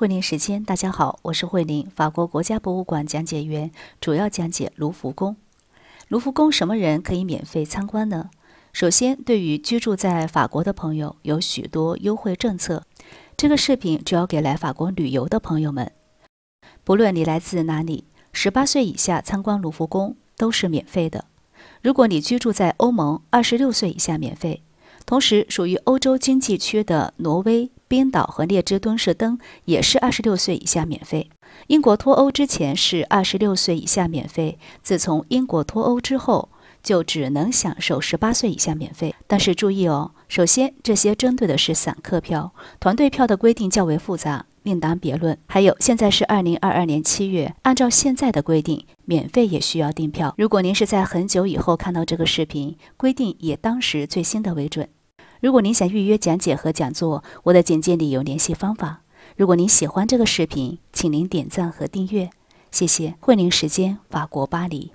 慧林时间，大家好，我是慧林。法国国家博物馆讲解员，主要讲解卢浮宫。卢浮宫什么人可以免费参观呢？首先，对于居住在法国的朋友，有许多优惠政策。这个视频主要给来法国旅游的朋友们。不论你来自哪里，十八岁以下参观卢浮宫都是免费的。如果你居住在欧盟，二十六岁以下免费。同时，属于欧洲经济区的挪威。冰岛和列支敦士登也是二十六岁以下免费。英国脱欧之前是二十六岁以下免费，自从英国脱欧之后就只能享受十八岁以下免费。但是注意哦，首先这些针对的是散客票，团队票的规定较为复杂，另当别论。还有，现在是二零二二年七月，按照现在的规定，免费也需要订票。如果您是在很久以后看到这个视频，规定以当时最新的为准。如果您想预约讲解和讲座，我的简介里有联系方法。如果您喜欢这个视频，请您点赞和订阅，谢谢。会宁时间，法国巴黎。